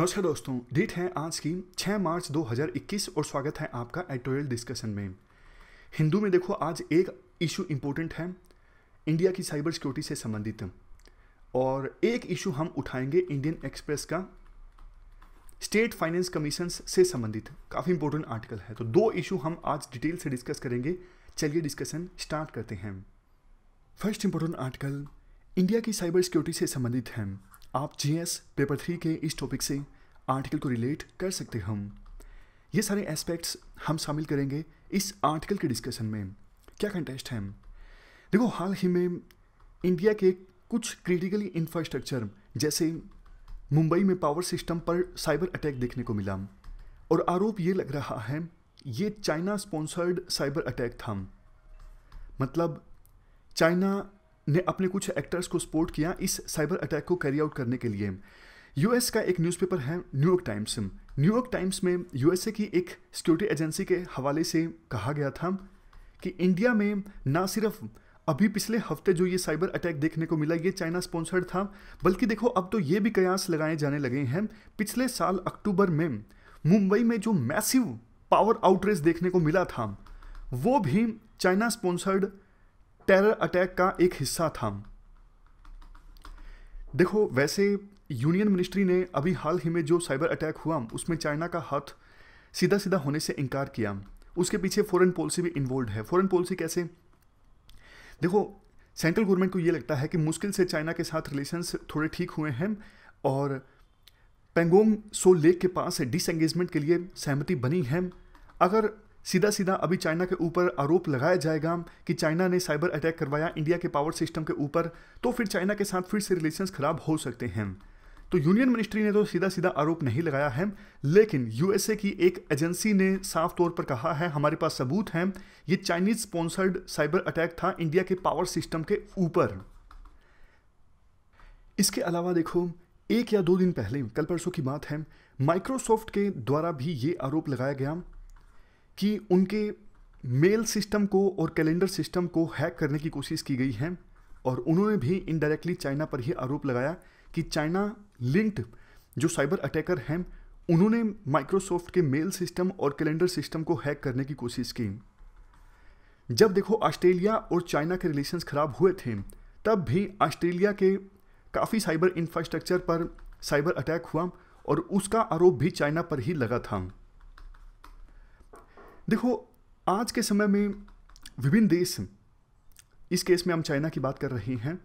नमस्कार दोस्तों डेट है आज की 6 मार्च 2021 और स्वागत है आपका एडिटोरियल डिस्कशन में हिंदू में देखो आज एक इशू इम्पोर्टेंट है इंडिया की साइबर सिक्योरिटी से संबंधित और एक इशू हम उठाएंगे इंडियन एक्सप्रेस का स्टेट फाइनेंस कमीशन से संबंधित काफ़ी इंपॉर्टेंट आर्टिकल है तो दो इशू हम आज डिटेल से डिस्कस करेंगे चलिए डिस्कशन स्टार्ट करते हैं फर्स्ट इंपॉर्टेंट आर्टिकल इंडिया की साइबर सिक्योरिटी से संबंधित है आप जीएस पेपर थ्री के इस टॉपिक से आर्टिकल को रिलेट कर सकते हम ये सारे एस्पेक्ट्स हम शामिल करेंगे इस आर्टिकल के डिस्कशन में क्या कंटेस्ट है देखो हाल ही में इंडिया के कुछ क्रिटिकली इंफ्रास्ट्रक्चर जैसे मुंबई में पावर सिस्टम पर साइबर अटैक देखने को मिला और आरोप ये लग रहा है ये चाइना स्पॉन्सर्ड साइबर अटैक था मतलब चाइना ने अपने कुछ एक्टर्स को सपोर्ट किया इस साइबर अटैक को कैरी आउट करने के लिए यूएस का एक न्यूज़पेपर है न्यूयॉर्क टाइम्स न्यूयॉर्क टाइम्स में यूएसए की एक सिक्योरिटी एजेंसी के हवाले से कहा गया था कि इंडिया में ना सिर्फ अभी पिछले हफ्ते जो ये साइबर अटैक देखने को मिला ये चाइना स्पॉन्सर्ड था बल्कि देखो अब तो ये भी कयास लगाए जाने लगे हैं पिछले साल अक्टूबर में मुंबई में जो मैसिव पावर आउटरेज देखने को मिला था वो भी चाइना स्पॉन्सर्ड टेरर अटैक का एक हिस्सा था देखो वैसे यूनियन मिनिस्ट्री ने अभी हाल ही में जो साइबर अटैक हुआ उसमें चाइना का हाथ सीधा सीधा होने से इनकार किया उसके पीछे फॉरेन पॉलिसी भी इन्वॉल्व है फॉरेन पॉलिसी कैसे देखो सेंट्रल गवर्नमेंट को यह लगता है कि मुश्किल से चाइना के साथ रिलेशंस थोड़े ठीक हुए हैं और पेंगोंग सो लेक के पास डिसंगेजमेंट के लिए सहमति बनी है अगर सीधा सीधा अभी चाइना के ऊपर आरोप लगाया जाएगा कि चाइना ने साइबर अटैक करवाया इंडिया के पावर सिस्टम के ऊपर तो फिर चाइना के साथ फिर से रिलेशंस खराब हो सकते हैं तो यूनियन मिनिस्ट्री ने तो सीधा सीधा आरोप नहीं लगाया है लेकिन यूएसए की एक एजेंसी ने साफ तौर पर कहा है हमारे पास सबूत है ये चाइनीज स्पॉन्सर्ड साइबर अटैक था इंडिया के पावर सिस्टम के ऊपर इसके अलावा देखो एक या दो दिन पहले कल परसों की बात है माइक्रोसॉफ्ट के द्वारा भी ये आरोप लगाया गया कि उनके मेल सिस्टम को और कैलेंडर सिस्टम को हैक करने की कोशिश की गई है और उन्होंने भी इनडायरेक्टली चाइना पर ही आरोप लगाया कि चाइना लिंक्ड जो साइबर अटैकर हैं उन्होंने माइक्रोसॉफ्ट के मेल सिस्टम और कैलेंडर सिस्टम को हैक करने की कोशिश की जब देखो ऑस्ट्रेलिया और चाइना के रिलेशंस खराब हुए थे तब भी ऑस्ट्रेलिया के काफ़ी साइबर इंफ्रास्ट्रक्चर पर साइबर अटैक हुआ और उसका आरोप भी चाइना पर ही लगा था देखो आज के समय में विभिन्न देश इस केस में हम चाइना की बात कर रहे हैं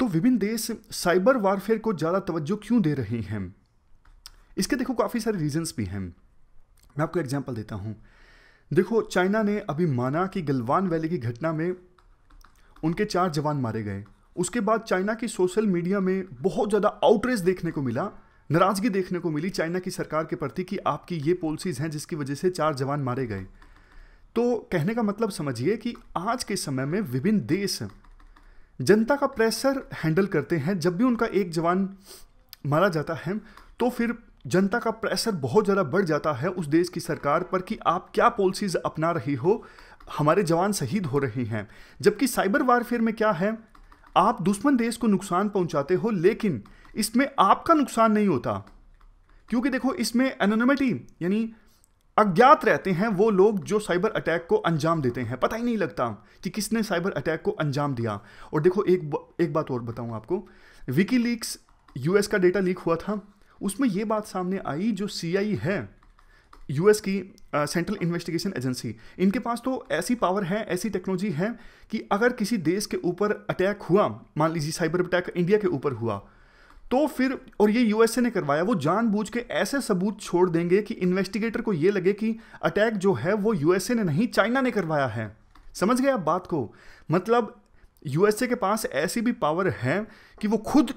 तो विभिन्न देश साइबर वारफेयर को ज़्यादा तवज्जो क्यों दे रहे हैं इसके देखो काफ़ी सारे रीजंस भी हैं मैं आपको एग्जांपल देता हूँ देखो चाइना ने अभी माना कि गलवान वैली की घटना में उनके चार जवान मारे गए उसके बाद चाइना की सोशल मीडिया में बहुत ज़्यादा आउटरेज देखने को मिला नाराजगी देखने को मिली चाइना की सरकार के प्रति कि आपकी ये पॉलिसीज़ हैं जिसकी वजह से चार जवान मारे गए तो कहने का मतलब समझिए कि आज के समय में विभिन्न देश जनता का प्रेशर हैंडल करते हैं जब भी उनका एक जवान मारा जाता है तो फिर जनता का प्रेशर बहुत ज़्यादा बढ़ जाता है उस देश की सरकार पर कि आप क्या पॉलिसीज़ अपना रही हो हमारे जवान शहीद हो रहे हैं जबकि साइबर वारफेयर में क्या है आप दुश्मन देश को नुकसान पहुंचाते हो लेकिन इसमें आपका नुकसान नहीं होता क्योंकि देखो इसमें एनोनिमिटी यानी अज्ञात रहते हैं वो लोग जो साइबर अटैक को अंजाम देते हैं पता ही नहीं लगता कि किसने साइबर अटैक को अंजाम दिया और देखो एक एक बात और बताऊं आपको विकी लीक्स यूएस का डेटा लीक हुआ था उसमें ये बात सामने आई जो सीआई है यूएस की सेंट्रल इन्वेस्टिगेशन एजेंसी इनके पास तो ऐसी पावर है ऐसी टेक्नोलॉजी है कि अगर किसी देश के ऊपर अटैक हुआ मान लीजिए साइबर अटैक इंडिया के ऊपर हुआ तो फिर और ये यूएसए ने करवाया वो जानबूझ के ऐसे सबूत छोड़ देंगे कि इन्वेस्टिगेटर को ये लगे कि अटैक जो है वो यूएसए ने नहीं चाइना ने करवाया है समझ गए आप बात को मतलब यूएसए के पास ऐसी भी पावर है कि वो खुद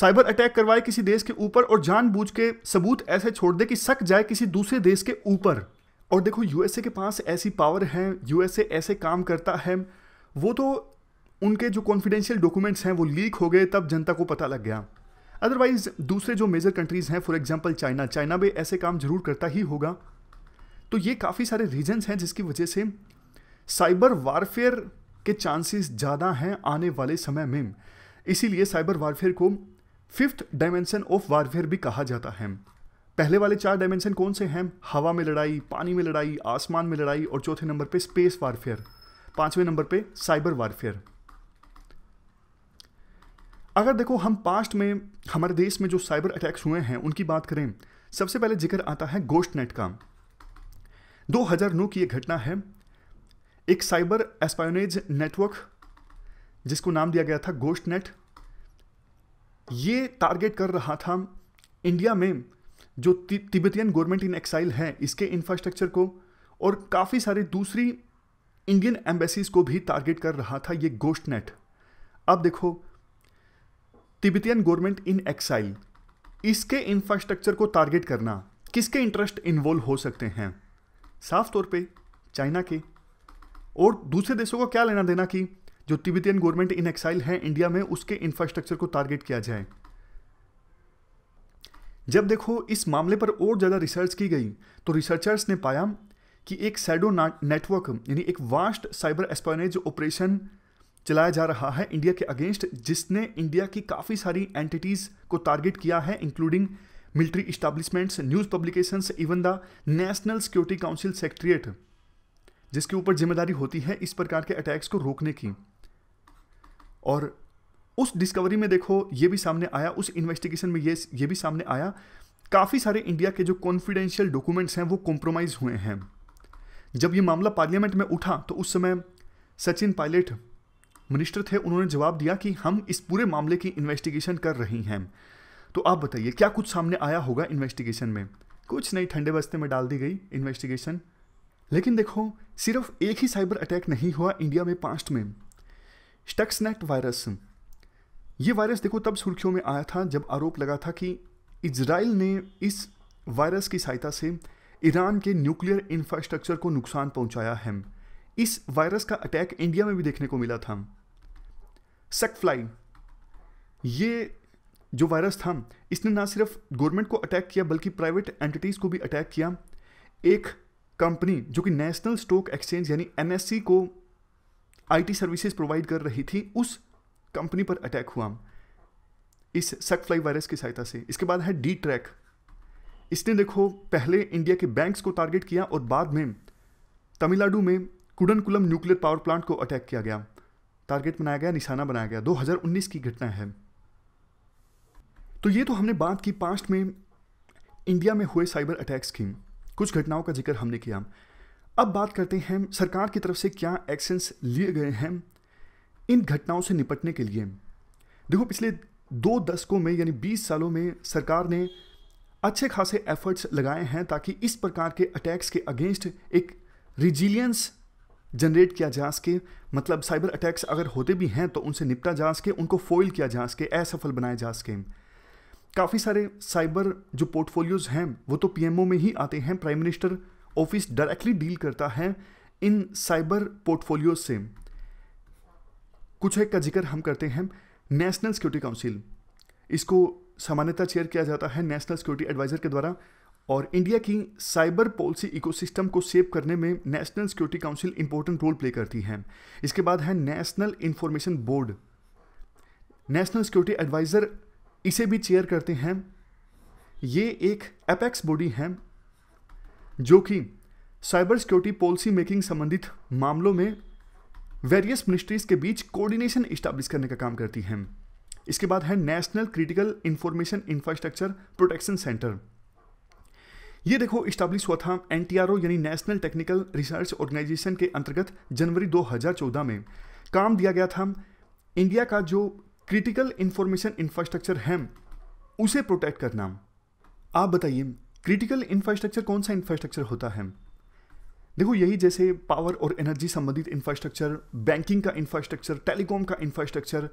साइबर अटैक करवाए किसी देश के ऊपर और जानबूझ के सबूत ऐसे छोड़ दे कि सक जाए किसी दूसरे देश के ऊपर और देखो यूएसए के पास ऐसी पावर है यूएसए ऐसे काम करता है वो तो उनके जो कॉन्फिडेंशियल डॉक्यूमेंट्स हैं वो लीक हो गए तब जनता को पता लग गया अदरवाइज दूसरे जो मेजर कंट्रीज़ हैं फॉर एग्जाम्पल चाइना चाइना भी ऐसे काम जरूर करता ही होगा तो ये काफ़ी सारे रीजन्स हैं जिसकी वजह से साइबर वारफेयर के चांसेस ज़्यादा हैं आने वाले समय में इसीलिए साइबर वारफेयर को फिफ्थ डायमेंशन ऑफ वारफेयर भी कहा जाता है पहले वाले चार डायमेंशन कौन से हैं हवा में लड़ाई पानी में लड़ाई आसमान में लड़ाई और चौथे नंबर पे स्पेस वारफेयर पांचवें नंबर पे साइबर वारफेयर अगर देखो हम पास्ट में हमारे देश में जो साइबर अटैक्स हुए हैं उनकी बात करें सबसे पहले जिक्र आता है गोस्ट नेट का 2009 की एक घटना है एक साइबर एस्पायोनेज नेटवर्क जिसको नाम दिया गया था गोस्ट नेट ये टारगेट कर रहा था इंडिया में जो तिब्बतियन गवर्नमेंट इन एक्साइल है इसके इंफ्रास्ट्रक्चर को और काफ़ी सारी दूसरी इंडियन एम्बेसीज को भी टारगेट कर रहा था ये गोस्ट नेट अब देखो तिब्बतियन गवर्नमेंट इन एक्साइल इसके इंफ्रास्ट्रक्चर को टारगेट करना किसके इंटरेस्ट इन्वॉल्व हो सकते हैं साफ तौर पे चाइना के और दूसरे देशों को क्या लेना देना कि जो तिब्बतियन गवर्नमेंट इन एक्साइल है इंडिया में उसके इंफ्रास्ट्रक्चर को टारगेट किया जाए जब देखो इस मामले पर और ज़्यादा रिसर्च की गई तो रिसर्चर्स ने पाया कि एक सैडो नेटवर्क यानी एक वास्ट साइबर एस्पोनेज ऑपरेशन चलाया जा रहा है इंडिया के अगेंस्ट जिसने इंडिया की काफ़ी सारी एंटिटीज़ को टारगेट किया है including military establishments news publications even the national security council secretariat जिसके ऊपर जिम्मेदारी होती है इस प्रकार के अटैक्स को रोकने की और उस डिस्कवरी में देखो ये भी सामने आया उस इन्वेस्टिगेशन में ये ये भी सामने आया काफ़ी सारे इंडिया के जो कॉन्फिडेंशियल डॉक्यूमेंट्स हैं वो कॉम्प्रोमाइज़ हुए हैं जब ये मामला पार्लियामेंट में उठा तो उस समय सचिन पायलट मिनिस्टर थे उन्होंने जवाब दिया कि हम इस पूरे मामले की इन्वेस्टिगेशन कर रही हैं तो आप बताइए क्या कुछ सामने आया होगा इन्वेस्टिगेशन में कुछ नहीं ठंडे बस्ते में डाल दी गई इन्वेस्टिगेशन लेकिन देखो सिर्फ एक ही साइबर अटैक नहीं हुआ इंडिया में पास्ट में स्टक्सनेट वायरस ये वायरस देखो तब सुर्खियों में आया था जब आरोप लगा था कि इसराइल ने इस वायरस की सहायता से ईरान के न्यूक्लियर इंफ्रास्ट्रक्चर को नुकसान पहुंचाया है इस वायरस का अटैक इंडिया में भी देखने को मिला था सेक फ्लाई ये जो वायरस था इसने ना सिर्फ गवर्नमेंट को अटैक किया बल्कि प्राइवेट एंटिटीज़ को भी अटैक किया एक कंपनी जो कि नेशनल स्टॉक एक्सचेंज यानी एनएससी को आईटी सर्विसेज प्रोवाइड कर रही थी उस कंपनी पर अटैक हुआ इस सक फ्लाई वायरस की सहायता से इसके बाद है डी ट्रैक इसने देखो पहले इंडिया के बैंक्स को टारगेट किया और बाद में तमिलनाडु में कुडनकुलम न्यूक्लियर पावर प्लांट को अटैक किया गया टारगेट बनाया गया निशाना बनाया गया 2019 की घटना है तो ये तो हमने बात की पास्ट में इंडिया में हुए साइबर अटैक्स की कुछ घटनाओं का जिक्र हमने किया अब बात करते हैं सरकार की तरफ से क्या एक्शंस लिए गए हैं इन घटनाओं से निपटने के लिए देखो पिछले दो दशकों में यानी बीस सालों में सरकार ने अच्छे खासे एफर्ट्स लगाए हैं ताकि इस प्रकार के अटैक्स के अगेंस्ट एक रिजिलियंस जनरेट किया जा सके मतलब साइबर अटैक्स अगर होते भी हैं तो उनसे निपटा जा सके उनको फोइल किया जा सके असफल बनाया जा सके काफ़ी सारे साइबर जो पोर्टफोलियोज़ हैं वो तो पीएमओ में ही आते हैं prime minister office directly deal करता है इन साइबर पोर्टफोलियोज से कुछ एक का जिक्र हम करते हैं नेशनल सिक्योरिटी काउंसिल इसको सामान्यता चेयर किया जाता है नेशनल सिक्योरिटी एडवाइज़र के द्वारा और इंडिया की साइबर पॉलिसी इकोसिस्टम को सेव करने में national security council important role play करती है इसके बाद है national information board national security adviser इसे भी चेयर करते हैं ये एक एपेक्स बॉडी है जो कि साइबर सिक्योरिटी पॉलिसी मेकिंग संबंधित मामलों में वेरियस मिनिस्ट्रीज के बीच कोऑर्डिनेशन इस्टेब्लिश करने का काम करती है इसके बाद है national critical information infrastructure protection centre ये देखो इस्टाब्लिश हुआ था एन यानी नेशनल टेक्निकल रिसर्च ऑर्गेनाइजेशन के अंतर्गत जनवरी 2014 में काम दिया गया था इंडिया का जो क्रिटिकल इंफॉर्मेशन इंफ्रास्ट्रक्चर है उसे प्रोटेक्ट करना आप बताइए क्रिटिकल इंफ्रास्ट्रक्चर कौन सा इंफ्रास्ट्रक्चर होता है देखो यही जैसे पावर और एनर्जी संबंधित इंफ्रास्ट्रक्चर बैंकिंग का इंफ्रास्ट्रक्चर टेलीकॉम का इंफ्रास्ट्रक्चर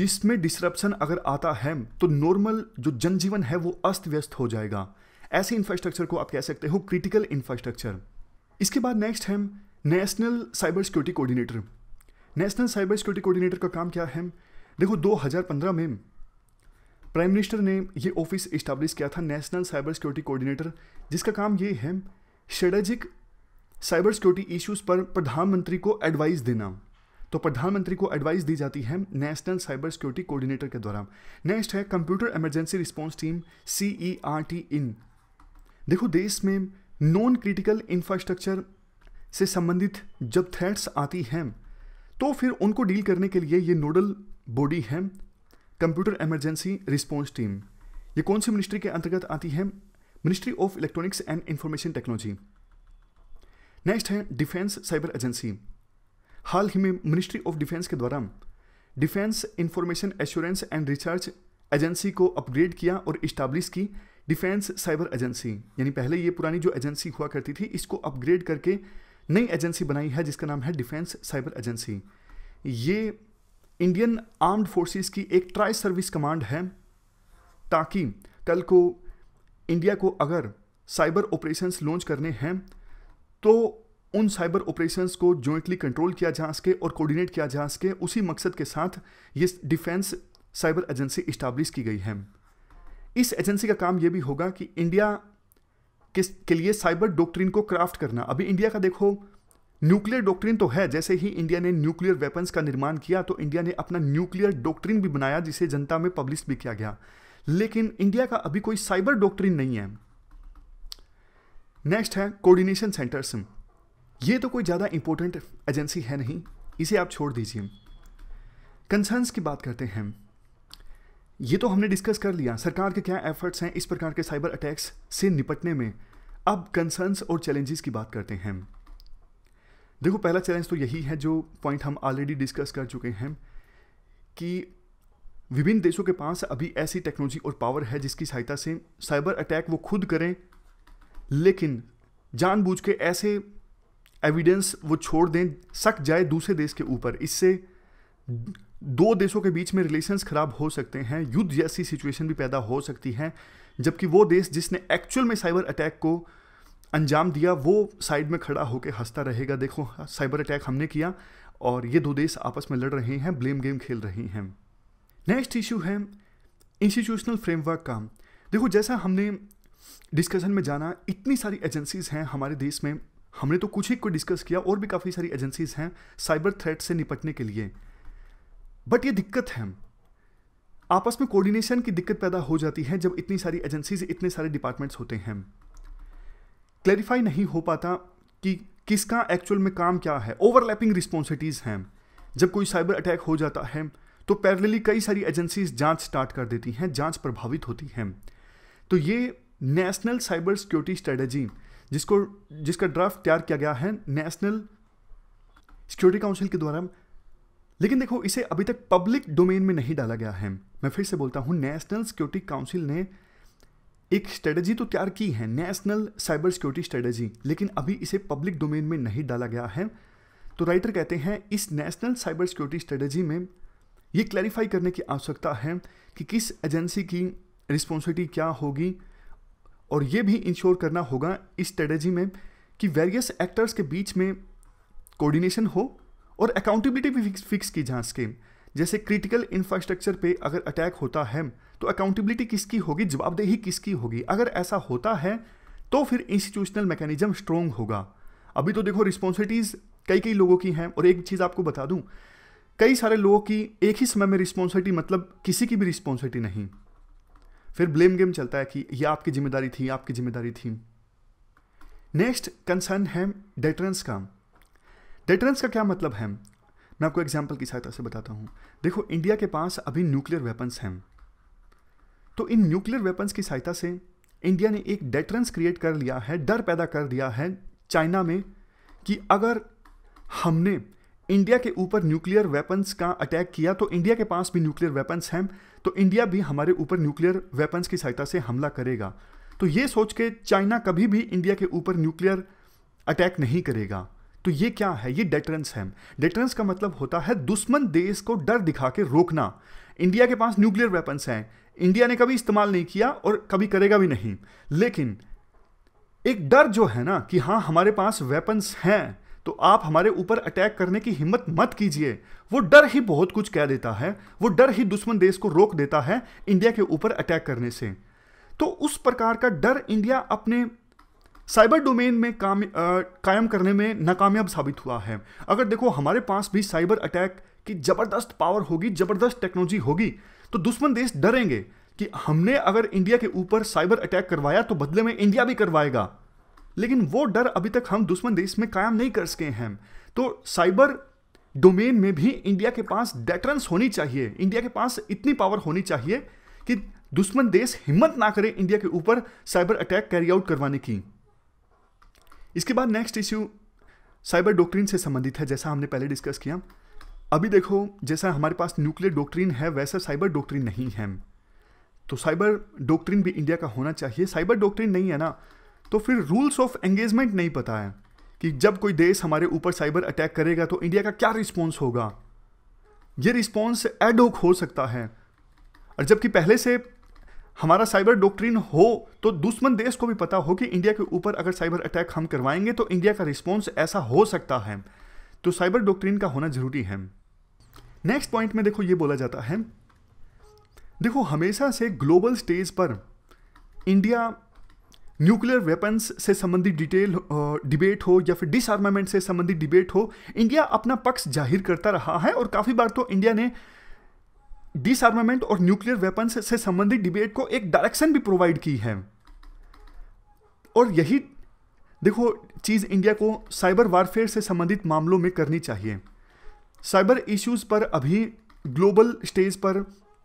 जिसमें डिसरप्शन अगर आता है तो नॉर्मल जो जनजीवन है वो अस्त व्यस्त हो जाएगा ऐसे इंफ्रास्ट्रक्चर को आप कह सकते हो क्रिटिकल इंफ्रास्ट्रक्चर इसके बाद नेक्स्ट है national cyber security coordinator national cyber security coordinator का काम क्या है देखो 2015 में प्राइम मिनिस्टर ने ये ऑफिस इस्टाब्लिश किया था नेशनल साइबर सिक्योरिटी कोऑर्डिनेटर जिसका काम ये है स्ट्रेटेजिक साइबर सिक्योरिटी इश्यूज पर प्रधानमंत्री को एडवाइस देना तो प्रधानमंत्री को एडवाइस दी जाती है नेशनल साइबर सिक्योरिटी कोऑर्डिनेटर के द्वारा नेक्स्ट है computer emergency response team C E R T in देखो देश में नॉन क्रिटिकल इंफ्रास्ट्रक्चर से संबंधित जब थ्रेट्स आती हैं तो फिर उनको डील करने के लिए ये नोडल बॉडी है कंप्यूटर एमरजेंसी रिस्पॉन्स टीम ये कौन सी मिनिस्ट्री के अंतर्गत आती है ministry of electronics and information technology next है डिफेंस साइबर एजेंसी हाल ही में मिनिस्ट्री ऑफ डिफेंस के द्वारा defence information assurance and research agency को अपग्रेड किया और इस्टाब्लिश की डिफेंस साइबर एजेंसी यानी पहले ये पुरानी जो एजेंसी हुआ करती थी इसको अपग्रेड करके नई एजेंसी बनाई है जिसका नाम है डिफेंस साइबर एजेंसी ये इंडियन आर्म्ड फोर्सेस की एक ट्राई सर्विस कमांड है ताकि कल को इंडिया को अगर साइबर ऑपरेशंस लॉन्च करने हैं तो उन साइबर ऑपरेशंस को जॉइंटली कंट्रोल किया जा सके और कोऑर्डिनेट किया जा सके उसी मकसद के साथ ये डिफेंस साइबर एजेंसी इस्टाब्लिश की गई है इस एजेंसी का काम यह भी होगा कि इंडिया किस के लिए साइबर डॉक्ट्रिन को क्राफ्ट करना अभी इंडिया का देखो न्यूक्लियर डॉक्ट्रिन तो है जैसे ही इंडिया ने न्यूक्लियर वेपन्स का निर्माण किया तो इंडिया ने अपना न्यूक्लियर डॉक्ट्रिन भी बनाया जिसे जनता में पब्लिश भी किया गया लेकिन इंडिया का अभी कोई साइबर डॉक्ट्रिन नहीं है नेक्स्ट है कोऑर्डिनेशन सेंटर्स ये तो कोई ज़्यादा इंपॉर्टेंट एजेंसी है नहीं इसे आप छोड़ दीजिए कंसर्न्स की बात करते हैं ये तो हमने डिस्कस कर लिया सरकार के क्या एफर्ट्स हैं इस प्रकार के साइबर अटैक्स से निपटने में अब कंसर्न्स और चैलेंजेस की बात करते हैं देखो पहला चैलेंज तो यही है जो पॉइंट हम ऑलरेडी डिस्कस कर चुके हैं कि विभिन्न देशों के पास अभी ऐसी टेक्नोलॉजी और पावर है जिसकी सहायता से साइबर अटैक वो खुद करें लेकिन जानबूझ के ऐसे एविडेंस वो छोड़ दें सक जाए दूसरे देश के ऊपर इससे दो देशों के बीच में रिलेशंस खराब हो सकते हैं युद्ध जैसी सिचुएशन भी पैदा हो सकती है जबकि वो देश जिसने एक्चुअल में साइबर अटैक को अंजाम दिया वो साइड में खड़ा होकर हंसता रहेगा देखो साइबर अटैक हमने किया और ये दो देश आपस में लड़ रहे हैं ब्लेम गेम खेल रहे हैं नेक्स्ट इशू है इंस्टीट्यूशनल फ्रेमवर्क का देखो जैसा हमने डिस्कशन में जाना इतनी सारी एजेंसीज हैं हमारे देश में हमने तो कुछ ही को डिस्कस किया और भी काफ़ी सारी एजेंसीज हैं साइबर थ्रेट से निपटने के लिए बट ये दिक्कत है आपस में कोऑर्डिनेशन की दिक्कत पैदा हो जाती है जब इतनी सारी एजेंसीज इतने सारे डिपार्टमेंट्स होते हैं क्लैरिफाई नहीं हो पाता कि किसका एक्चुअल में काम क्या है ओवरलैपिंग रिस्पॉन्सिटीज़ हैं जब कोई साइबर अटैक हो जाता है तो पैरेलली कई सारी एजेंसीज जांच स्टार्ट कर देती हैं जांच प्रभावित होती हैं तो ये नेशनल साइबर सिक्योरिटी स्ट्रेटजी जिसको जिसका ड्राफ्ट तैयार किया गया है नेशनल सिक्योरिटी काउंसिल के द्वारा लेकिन देखो इसे अभी तक पब्लिक डोमेन में नहीं डाला गया है मैं फिर से बोलता हूं नेशनल सिक्योरिटी काउंसिल ने एक स्ट्रेटजी तो तैयार की है नेशनल साइबर सिक्योरिटी स्ट्रेटजी लेकिन अभी इसे पब्लिक डोमेन में नहीं डाला गया है तो राइटर कहते हैं इस नेशनल साइबर सिक्योरिटी स्ट्रेटजी में ये क्लैरिफाई करने की आवश्यकता है कि किस एजेंसी की रिस्पॉन्सिबिलिटी क्या होगी और ये भी इंश्योर करना होगा इस स्ट्रेटजी में कि वेरियस एक्टर्स के बीच में कोऑर्डिनेशन हो और अकाउंटेबिलिटी भी फिक्स फिक्स की जहाँ स्कीम जैसे क्रिटिकल इंफ्रास्ट्रक्चर पे अगर अटैक होता है तो अकाउंटेबिलिटी किसकी होगी जवाबदेही किसकी होगी अगर ऐसा होता है तो फिर इंस्टीट्यूशनल मैकेनिज्म स्ट्रोंग होगा अभी तो देखो रिस्पॉन्सिबिलिटीज़ कई कई लोगों की हैं और एक चीज़ आपको बता दूं कई सारे लोगों की एक ही समय में रिस्पॉन्सिबिलिटी मतलब किसी की भी रिस्पॉन्सिबिलिटी नहीं फिर ब्लेम गेम चलता है कि यह आपकी जिम्मेदारी थी आपकी जिम्मेदारी थी नेक्स्ट कंसर्न है डेटरेंस का डेटरेंस का क्या मतलब है मैं आपको एग्जाम्पल की सहायता से बताता हूँ देखो इंडिया के पास अभी न्यूक्लियर वेपन्स हैं तो इन न्यूक्लियर वेपन्स की सहायता से इंडिया ने एक डेटरेंस क्रिएट कर लिया है डर पैदा कर दिया है चाइना में कि अगर हमने इंडिया के ऊपर न्यूक्लियर वेपन्स का अटैक किया तो इंडिया के पास भी न्यूक्लियर वेपन्स हैं तो इंडिया भी हमारे ऊपर न्यूक्लियर वेपन्स की सहायता से हमला करेगा तो ये सोच के चाइना कभी भी इंडिया के ऊपर न्यूक्लियर अटैक नहीं करेगा तो ये क्या है ये डेटरेंस है डेटरेंस का मतलब होता है दुश्मन देश को डर दिखा के रोकना इंडिया के पास न्यूक्लियर वेपन्स हैं इंडिया ने कभी इस्तेमाल नहीं किया और कभी करेगा भी नहीं लेकिन एक डर जो है ना कि हाँ हमारे पास वेपन्स हैं तो आप हमारे ऊपर अटैक करने की हिम्मत मत कीजिए वो डर ही बहुत कुछ कह देता है वो डर ही दुश्मन देश को रोक देता है इंडिया के ऊपर अटैक करने से तो उस प्रकार का डर इंडिया अपने साइबर डोमेन में काम कायम करने में नाकामयाब साबित हुआ है अगर देखो हमारे पास भी साइबर अटैक की ज़बरदस्त पावर होगी ज़बरदस्त टेक्नोलॉजी होगी तो दुश्मन देश डरेंगे कि हमने अगर इंडिया के ऊपर साइबर अटैक करवाया तो बदले में इंडिया भी करवाएगा लेकिन वो डर अभी तक हम दुश्मन देश में कायम नहीं कर सके हैं तो साइबर डोमेन में भी इंडिया के पास डेटरेंस होनी चाहिए इंडिया के पास इतनी पावर होनी चाहिए कि दुश्मन देश हिम्मत ना करे इंडिया के ऊपर साइबर अटैक कैरी आउट करवाने की इसके बाद नेक्स्ट इश्यू साइबर डॉक्ट्रीन से संबंधित है जैसा हमने पहले डिस्कस किया अभी देखो जैसा हमारे पास न्यूक्लियर डॉक्ट्रीन है वैसा साइबर डॉक्ट्रीन नहीं है तो साइबर डॉक्ट्रीन भी इंडिया का होना चाहिए साइबर डॉक्ट्रीन नहीं है ना तो फिर रूल्स ऑफ एंगेजमेंट नहीं पता है कि जब कोई देश हमारे ऊपर साइबर अटैक करेगा तो इंडिया का क्या रिस्पॉन्स होगा ये रिस्पॉन्स एडोक हो सकता है और जबकि पहले से हमारा साइबर डॉक्ट्रिन हो तो दुश्मन देश को भी पता हो कि इंडिया के ऊपर अगर साइबर अटैक हम करवाएंगे तो इंडिया का रिस्पॉन्स ऐसा हो सकता है तो साइबर डॉक्ट्रिन का होना ज़रूरी है नेक्स्ट पॉइंट में देखो ये बोला जाता है देखो हमेशा से ग्लोबल स्टेज पर इंडिया न्यूक्लियर वेपन्स से संबंधित डिटेल डिबेट हो या फिर डिसआर्मामेंट से संबंधित डिबेट हो इंडिया अपना पक्ष जाहिर करता रहा है और काफ़ी बार तो इंडिया ने डिसआर्मामेंट और न्यूक्लियर वेपन से संबंधित डिबेट को एक डायरेक्शन भी प्रोवाइड की है और यही देखो चीज़ इंडिया को साइबर वारफेयर से संबंधित मामलों में करनी चाहिए साइबर इश्यूज़ पर अभी ग्लोबल स्टेज पर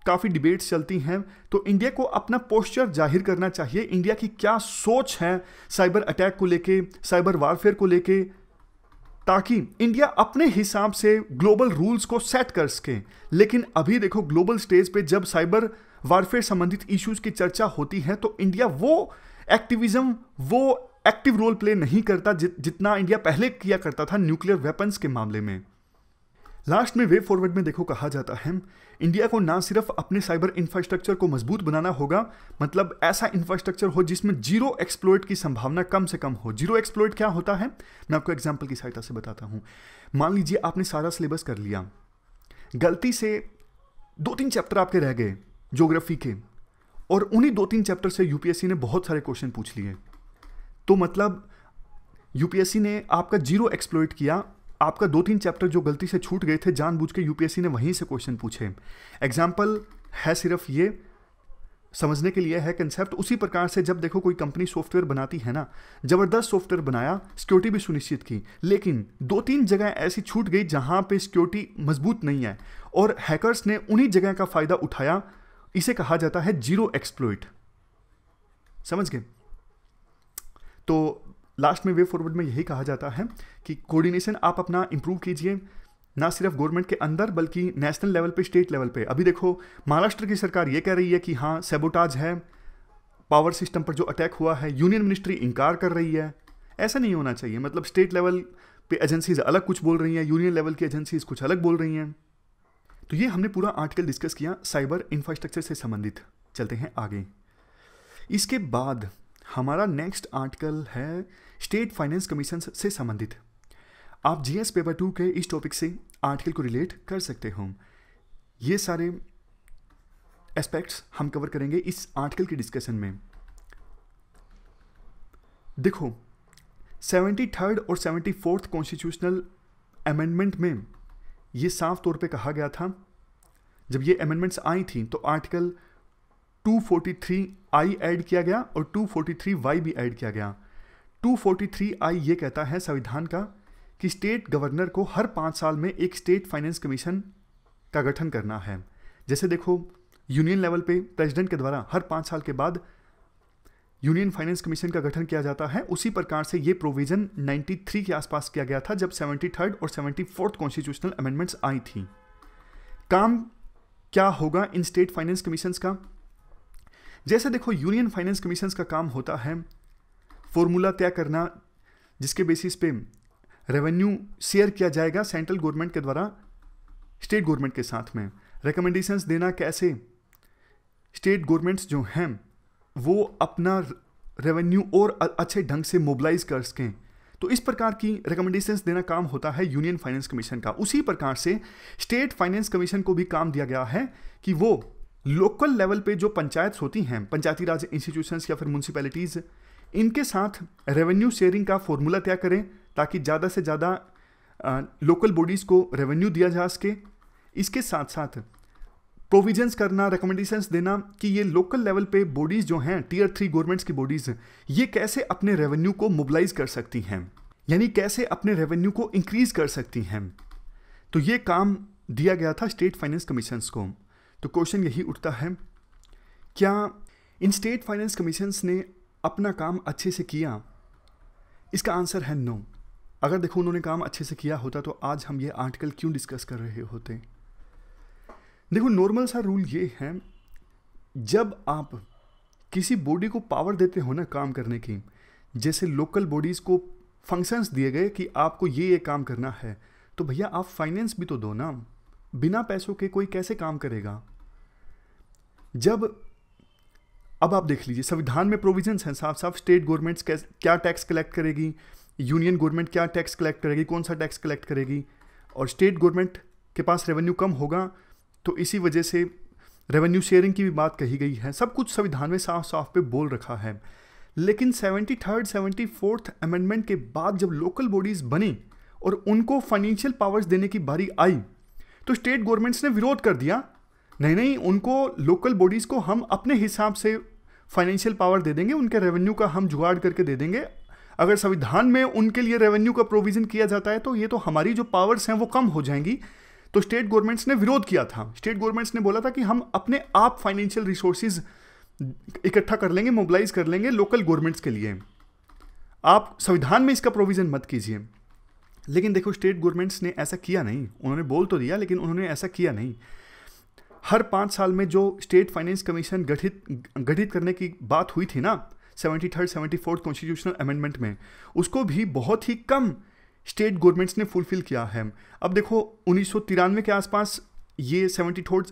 काफ़ी डिबेट्स चलती हैं तो इंडिया को अपना पोस्चर जाहिर करना चाहिए इंडिया की क्या सोच है साइबर अटैक को लेके साइबर वारफेयर को लेके ताकि इंडिया अपने हिसाब से ग्लोबल रूल्स को सेट कर सके लेकिन अभी देखो ग्लोबल स्टेज पे जब साइबर वारफेयर संबंधित इश्यूज की चर्चा होती है तो इंडिया वो एक्टिविज्म वो एक्टिव रोल प्ले नहीं करता जितना इंडिया पहले किया करता था न्यूक्लियर वेपन्स के मामले में लास्ट में वे फॉरवर्ड में देखो कहा जाता है इंडिया को ना सिर्फ अपने साइबर इंफ्रास्ट्रक्चर को मजबूत बनाना होगा मतलब ऐसा इंफ्रास्ट्रक्चर हो जिसमें जीरो एक्सप्लोइट की संभावना कम से कम हो जीरो एक्सप्लोइट क्या होता है मैं आपको एग्जाम्पल की सहायता से बताता हूँ मान लीजिए आपने सारा सिलेबस कर लिया गलती से दो तीन चैप्टर आपके रह गए जोग्राफी के और उन्हीं दो तीन चैप्टर से यूपीएससी ने बहुत सारे क्वेश्चन पूछ लिए तो मतलब यूपीएससी ने आपका जीरो एक्सप्लोइट किया आपका दो तीन चैप्टर जो गलती से छूट गए थे जानबूझ के यूपीएससी ने वहीं से क्वेश्चन पूछे एग्जाम्पल है सिर्फ ये समझने के लिए है कंसेप्ट उसी प्रकार से जब देखो कोई कंपनी सॉफ्टवेयर बनाती है ना ज़बरदस्त सॉफ्टवेयर बनाया सिक्योरिटी भी सुनिश्चित की लेकिन दो तीन जगह ऐसी छूट गई जहां पे सिक्योरिटी मजबूत नहीं है और हैकर्स ने उन्हीं जगह का फ़ायदा उठाया इसे कहा जाता है जीरो एक्सप्लोइट समझ गए तो लास्ट में वे फॉरवर्ड में यही कहा जाता है कि कोऑर्डिनेशन आप अपना इम्प्रूव कीजिए ना सिर्फ गवर्नमेंट के अंदर बल्कि नेशनल लेवल पे स्टेट लेवल पे अभी देखो महाराष्ट्र की सरकार ये कह रही है कि हाँ सेबोटाज है पावर सिस्टम पर जो अटैक हुआ है यूनियन मिनिस्ट्री इंकार कर रही है ऐसा नहीं होना चाहिए मतलब स्टेट लेवल पे एजेंसीज अलग कुछ बोल रही हैं यूनियन लेवल की एजेंसीज कुछ अलग बोल रही हैं तो ये हमने पूरा आर्टिकल डिस्कस किया साइबर इंफ्रास्ट्रक्चर से संबंधित चलते हैं आगे इसके बाद हमारा नेक्स्ट आर्टिकल है स्टेट फाइनेंस कमीशन से संबंधित आप जीएस पेपर टू के इस टॉपिक से आर्टिकल को रिलेट कर सकते हो ये सारे एस्पेक्ट्स हम कवर करेंगे इस आर्टिकल की डिस्कशन में देखो सेवेंटी थर्ड और सेवेंटी फोर्थ कॉन्स्टिट्यूशनल अमेंडमेंट में ये साफ तौर पे कहा गया था जब ये अमेंडमेंट्स आई थी तो आर्टिकल 243 आई ऐड किया गया और 243 वाई भी ऐड किया गया 243 आई ये कहता है संविधान का कि स्टेट गवर्नर को हर पाँच साल में एक स्टेट फाइनेंस कमीशन का गठन करना है जैसे देखो यूनियन लेवल पे प्रेसिडेंट के द्वारा हर पाँच साल के बाद यूनियन फाइनेंस कमीशन का गठन किया जाता है उसी प्रकार से ये प्रोविज़न 93 के आसपास किया गया था जब सेवेंटी थर्ड और सेवेंटी फोर्थ कॉन्स्टिट्यूशनल अमेंडमेंट्स आई थी काम क्या होगा इन स्टेट फाइनेंस कमीशन का जैसे देखो यूनियन फाइनेंस कमीशन का काम होता है फॉर्मूला तय करना जिसके बेसिस पे रेवेन्यू शेयर किया जाएगा सेंट्रल गवर्नमेंट के द्वारा स्टेट गवर्नमेंट के साथ में रिकमेंडेशंस देना कैसे स्टेट गवर्नमेंट्स जो हैं वो अपना रेवेन्यू और अच्छे ढंग से मोबिलाइज कर सकें तो इस प्रकार की रिकमेंडेशंस देना काम होता है यूनियन फाइनेंस कमीशन का उसी प्रकार से स्टेट फाइनेंस कमीशन को भी काम दिया गया है कि वो लोकल लेवल पे जो पंचायत होती हैं पंचायती राज इंस्टीट्यूशंस या फिर म्यूनसिपैलिटीज़ इनके साथ रेवेन्यू शेयरिंग का फॉर्मूला तय करें ताकि ज़्यादा से ज़्यादा लोकल बॉडीज़ को रेवेन्यू दिया जा सके इसके साथ साथ प्रोविजंस करना रिकमेंडेशंस देना कि ये लोकल लेवल पे बॉडीज़ जो हैं टीयर थ्री गवर्नमेंट्स की बॉडीज़ ये कैसे अपने रेवेन्यू को मोबिलाइज कर सकती हैं यानी कैसे अपने रेवेन्यू को इंक्रीज कर सकती हैं तो ये काम दिया गया था स्टेट फाइनेंस कमीशंस को तो क्वेश्चन यही उठता है क्या इन स्टेट फाइनेंस कमीशंस ने अपना काम अच्छे से किया इसका आंसर है नो अगर देखो उन्होंने काम अच्छे से किया होता तो आज हम ये आर्टिकल क्यों डिस्कस कर रहे होते देखो नॉर्मल सा रूल ये है जब आप किसी बॉडी को पावर देते हो ना काम करने की जैसे लोकल बॉडीज़ को फंक्शंस दिए गए कि आपको ये ये काम करना है तो भैया आप फाइनेंस भी तो दो ना बिना पैसों के कोई कैसे काम करेगा जब अब आप देख लीजिए संविधान में प्रोविजंस हैं साफ साफ स्टेट गवर्नमेंट्स क्या टैक्स कलेक्ट करेगी यूनियन गवर्नमेंट क्या टैक्स कलेक्ट करेगी कौन सा टैक्स कलेक्ट करेगी और स्टेट गवर्नमेंट के पास रेवेन्यू कम होगा तो इसी वजह से रेवेन्यू शेयरिंग की भी बात कही गई है सब कुछ संविधान में साफ साफ पे बोल रखा है लेकिन seventy third seventy fourth amendment के बाद जब लोकल बॉडीज़ बनी और उनको फाइनेंशियल पावर्स देने की बारी आई तो स्टेट गवर्नमेंट्स ने विरोध कर दिया नहीं नहीं उनको लोकल बॉडीज़ को हम अपने हिसाब से फाइनेंशियल पावर दे देंगे उनके रेवेन्यू का हम जुगाड़ करके दे देंगे अगर संविधान में उनके लिए रेवेन्यू का प्रोविज़न किया जाता है तो ये तो हमारी जो पावर्स हैं वो कम हो जाएंगी तो स्टेट गवर्नमेंट्स ने विरोध किया था स्टेट गवर्नमेंट्स ने बोला था कि हम अपने आप फाइनेंशियल रिसोर्सेज इकट्ठा कर लेंगे मोबिलाइज कर लेंगे लोकल गवर्नमेंट्स के लिए आप संविधान में इसका प्रोविज़न मत कीजिए लेकिन देखो स्टेट गवर्नमेंट्स ने ऐसा किया नहीं उन्होंने बोल तो दिया लेकिन उन्होंने ऐसा किया नहीं हर पाँच साल में जो स्टेट फाइनेंस कमीशन गठित गठित करने की बात हुई थी ना seventy third seventy fourth constitutional amendment में उसको भी बहुत ही कम स्टेट गवर्नमेंट्स ने फुलफिल किया है अब देखो उन्नीस के आसपास ये seventy third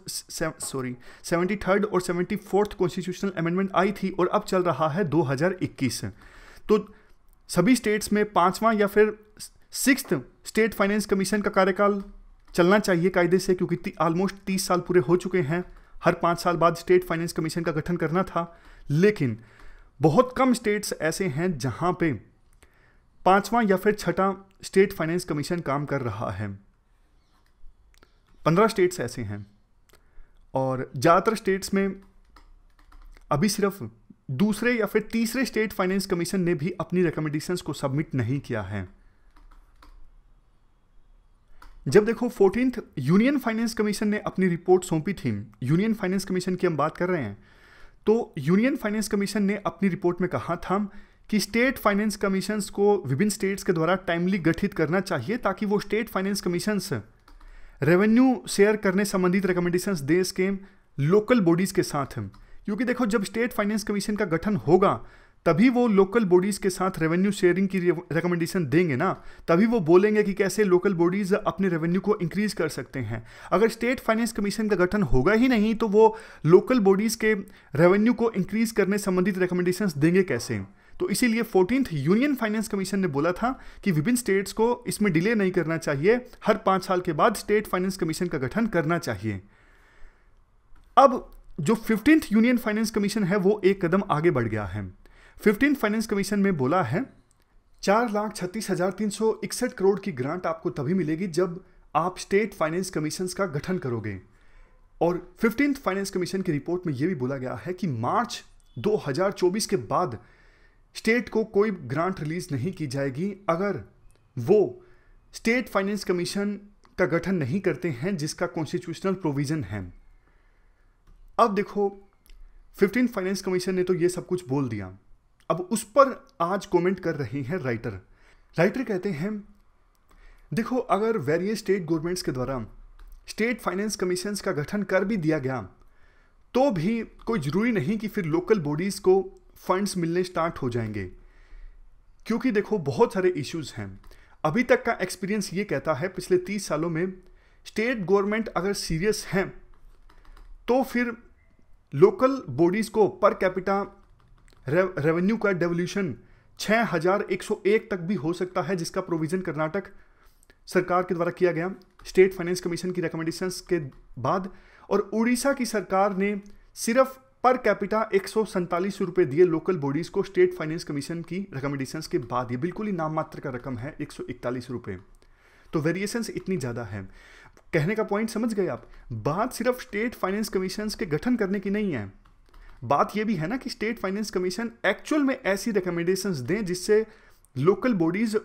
sorry seventy third और सेवेंटी फोर्थ कॉन्स्टिट्यूशनल अमेंडमेंट आई थी और अब चल रहा है 2021 तो सभी स्टेट्स में पांचवा या फिर सिक्स स्टेट फाइनेंस कमीशन का कार्यकाल चलना चाहिए कायदे से क्योंकि ऑलमोस्ट तीस साल पूरे हो चुके हैं हर पाँच साल बाद स्टेट फाइनेंस कमीशन का गठन करना था लेकिन बहुत कम स्टेट्स ऐसे हैं जहाँ पे पांचवा या फिर छठा स्टेट फाइनेंस कमीशन काम कर रहा है पंद्रह स्टेट्स ऐसे हैं और ज़्यादातर स्टेट्स में अभी सिर्फ दूसरे या फिर तीसरे स्टेट फाइनेंस कमीशन ने भी अपनी रिकमेंडेशंस को सबमिट नहीं किया है जब देखो फोर्टीन यूनियन फाइनेंस कमीशन ने अपनी रिपोर्ट सौंपी थी यूनियन फाइनेंस कमीशन की हम बात कर रहे हैं तो यूनियन फाइनेंस कमीशन ने अपनी रिपोर्ट में कहा था कि स्टेट फाइनेंस कमीशन को विभिन्न स्टेट्स के द्वारा टाइमली गठित करना चाहिए ताकि वो state finance commission revenue share करने संबंधित रिकमेंडेशंस देश के लोकल बॉडीज़ के साथ क्योंकि देखो जब स्टेट फाइनेंस कमीशन का गठन होगा तभी वो लोकल बॉडीज़ के साथ रेवेन्यू शेयरिंग की रिकमेंडेशन देंगे ना तभी वो बोलेंगे कि कैसे लोकल बॉडीज़ अपने रेवेन्यू को इंक्रीज कर सकते हैं अगर स्टेट फाइनेंस कमीशन का गठन होगा ही नहीं तो वो लोकल बॉडीज़ के रेवेन्यू को इंक्रीज करने संबंधित रिकमेंडेशन देंगे कैसे तो इसीलिए फोर्टीन यूनियन फाइनेंस कमीशन ने बोला था कि विभिन्न स्टेट्स को इसमें डिले नहीं करना चाहिए हर पाँच साल के बाद स्टेट फाइनेंस कमीशन का गठन करना चाहिए अब जो फिफ्टींथ यूनियन फाइनेंस कमीशन है वो एक कदम आगे बढ़ गया है फिफ्टीन फाइनेंस कमीशन में बोला है चार लाख छत्तीस हजार तीन सौ इकसठ करोड़ की ग्रांट आपको तभी मिलेगी जब आप स्टेट फाइनेंस कमीशन का गठन करोगे और फिफ्टीन फाइनेंस कमीशन की रिपोर्ट में यह भी बोला गया है कि मार्च 2024 के बाद स्टेट को कोई ग्रांट रिलीज नहीं की जाएगी अगर वो स्टेट फाइनेंस कमीशन का गठन नहीं करते हैं जिसका कॉन्स्टिट्यूशनल प्रोविज़न है अब देखो फिफ्टीन फाइनेंस कमीशन ने तो ये सब कुछ बोल दिया अब उस पर आज कमेंट कर रहे हैं राइटर राइटर कहते हैं देखो अगर वेरियस स्टेट गवर्नमेंट्स के द्वारा स्टेट फाइनेंस कमीशंस का गठन कर भी दिया गया तो भी कोई ज़रूरी नहीं कि फिर लोकल बॉडीज़ को फंड्स मिलने स्टार्ट हो जाएंगे क्योंकि देखो बहुत सारे इश्यूज हैं अभी तक का एक्सपीरियंस ये कहता है पिछले तीस सालों में स्टेट गवर्नमेंट अगर सीरियस हैं तो फिर लोकल बॉडीज़ को पर कैपिटा रेवेन्यू का सौ 6101 तक भी हो सकता है जिसका प्रोविजन कर्नाटक सरकार के द्वारा किया गया स्टेट फाइनेंस कमीशन की रिकमेंडेशन के बाद और उड़ीसा की सरकार ने सिर्फ पर कैपिटा एक रुपए दिए लोकल बॉडीज़ को स्टेट फाइनेंस कमीशन की रिकमेंडेशन के बाद ये बिल्कुल ही नाम मात्र का रकम है एक रुपए तो वेरिएशन इतनी ज़्यादा है कहने का पॉइंट समझ गए आप बात सिर्फ स्टेट फाइनेंस कमीशन के गठन करने की नहीं है बात यह भी है ना कि स्टेट फाइनेंस कमीशन एक्चुअल में ऐसी रिकमेंडेशन दें जिससे लोकल बॉडीज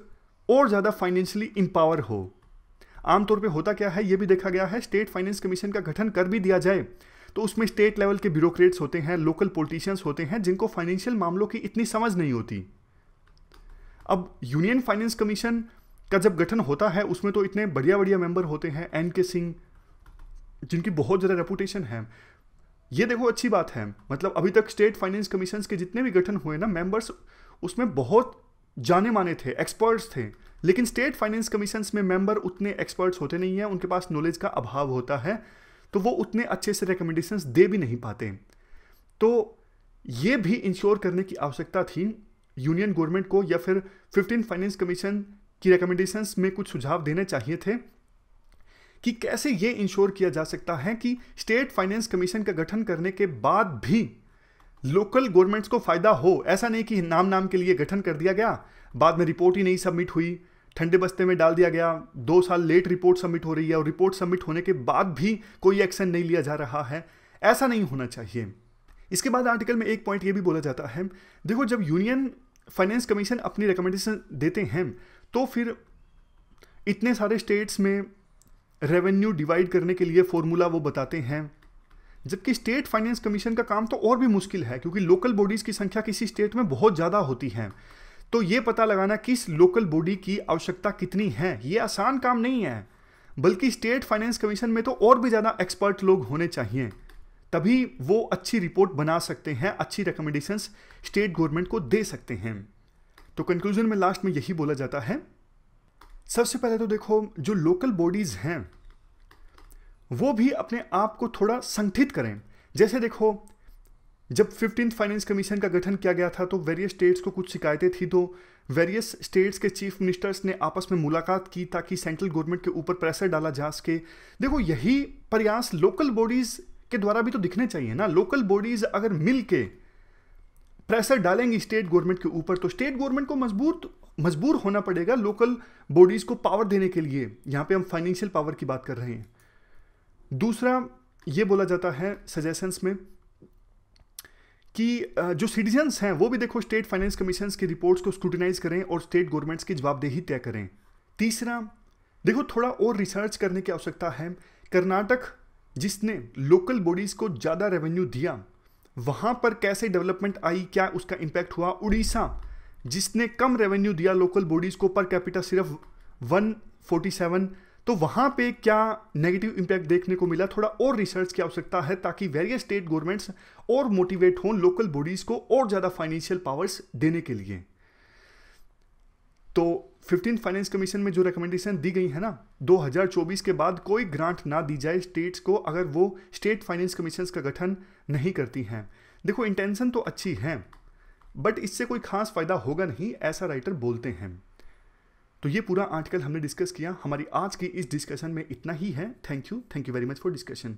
और ज़्यादा फाइनेंशियली इंपावर हो आमतौर पे होता क्या है यह भी देखा गया है स्टेट फाइनेंस कमीशन का गठन कर भी दिया जाए तो उसमें स्टेट लेवल के ब्यूरोक्रेट्स होते हैं लोकल पॉलिटिशियंस होते हैं जिनको फाइनेंशियल मामलों की इतनी समझ नहीं होती अब यूनियन फाइनेंस कमीशन का जब गठन होता है उसमें तो इतने बढ़िया बढ़िया मेंबर होते हैं एन के सिंह जिनकी बहुत ज़्यादा रेपुटेशन है ये देखो अच्छी बात है मतलब अभी तक स्टेट फाइनेंस कमीशन के जितने भी गठन हुए ना मेंबर्स उसमें बहुत जाने माने थे एक्सपर्ट्स थे लेकिन स्टेट फाइनेंस कमीशन में मेंबर उतने एक्सपर्ट्स होते नहीं हैं उनके पास नॉलेज का अभाव होता है तो वो उतने अच्छे से रिकमेंडेशन दे भी नहीं पाते तो ये भी इंश्योर करने की आवश्यकता थी यूनियन गवर्नमेंट को या फिर फिफ्टीन फाइनेंस कमीशन की रिकमेंडेशंस में कुछ सुझाव देने चाहिए थे कि कैसे ये इंश्योर किया जा सकता है कि स्टेट फाइनेंस कमीशन का गठन करने के बाद भी लोकल गवर्नमेंट्स को फायदा हो ऐसा नहीं कि नाम नाम के लिए गठन कर दिया गया बाद में रिपोर्ट ही नहीं सबमिट हुई ठंडे बस्ते में डाल दिया गया दो साल लेट रिपोर्ट सबमिट हो रही है और रिपोर्ट सबमिट होने के बाद भी कोई एक्शन नहीं लिया जा रहा है ऐसा नहीं होना चाहिए इसके बाद आर्टिकल में एक पॉइंट ये भी बोला जाता है देखो जब यूनियन फाइनेंस कमीशन अपनी रिकमेंडेशन देते हैं तो फिर इतने सारे स्टेट्स में रेवेन्यू डिवाइड करने के लिए फॉर्मूला वो बताते हैं जबकि स्टेट फाइनेंस कमीशन का काम तो और भी मुश्किल है क्योंकि लोकल बॉडीज़ की संख्या किसी स्टेट में बहुत ज़्यादा होती है तो ये पता लगाना किस लोकल बॉडी की आवश्यकता कितनी है ये आसान काम नहीं है बल्कि स्टेट फाइनेंस कमीशन में तो और भी ज़्यादा एक्सपर्ट लोग होने चाहिए तभी वो अच्छी रिपोर्ट बना सकते हैं अच्छी रिकमेंडेशंस स्टेट गवर्नमेंट को दे सकते हैं तो कंक्लूजन में लास्ट में यही बोला जाता है सबसे पहले तो देखो जो लोकल बॉडीज़ हैं वो भी अपने आप को थोड़ा संगठित करें जैसे देखो जब फिफ्टीन फाइनेंस कमीशन का गठन किया गया था तो वेरियस स्टेट्स को कुछ शिकायतें थी तो वेरियस स्टेट्स के चीफ मिनिस्टर्स ने आपस में मुलाकात की ताकि सेंट्रल गवर्नमेंट के ऊपर प्रेशर डाला जा सके देखो यही प्रयास लोकल बॉडीज़ के द्वारा भी तो दिखने चाहिए ना लोकल बॉडीज़ अगर मिलके प्रेशर डालेंगी स्टेट गवर्नमेंट के ऊपर तो स्टेट गवर्नमेंट को मजबूत मजबूर होना पड़ेगा लोकल बॉडीज़ को पावर देने के लिए यहां पे हम फाइनेंशियल पावर की बात कर रहे हैं दूसरा ये बोला जाता है सजेशंस में कि जो सिटीजन्स हैं वो भी देखो स्टेट फाइनेंस कमीशन की रिपोर्ट्स को स्क्रूटिनाइज करें और स्टेट गवर्नमेंट्स की जवाबदेही तय करें तीसरा देखो थोड़ा और रिसर्च करने की आवश्यकता है कर्नाटक जिसने लोकल बॉडीज़ को ज़्यादा रेवेन्यू दिया वहाँ पर कैसे डेवलपमेंट आई क्या उसका इम्पैक्ट हुआ उड़ीसा जिसने कम रेवेन्यू दिया लोकल बॉडीज़ को पर कैपिटा सिर्फ 147 तो वहां पे क्या नेगेटिव इंपैक्ट देखने को मिला थोड़ा और रिसर्च की आवश्यकता है ताकि वेरियस स्टेट गवर्नमेंट्स और मोटिवेट हों लोकल बॉडीज़ को और ज़्यादा फाइनेंशियल पावर्स देने के लिए तो 15 फाइनेंस कमीशन में जो रिकमेंडेशन दी गई है ना 2024 के बाद कोई ग्रांट ना दी जाए स्टेट्स को अगर वो स्टेट फाइनेंस कमीशन का गठन नहीं करती हैं देखो इंटेंशन तो अच्छी है बट इससे कोई खास फ़ायदा होगा नहीं ऐसा राइटर बोलते हैं तो ये पूरा आर्टिकल हमने डिस्कस किया हमारी आज की इस डिस्कशन में इतना ही है thank you thank you very much for discussion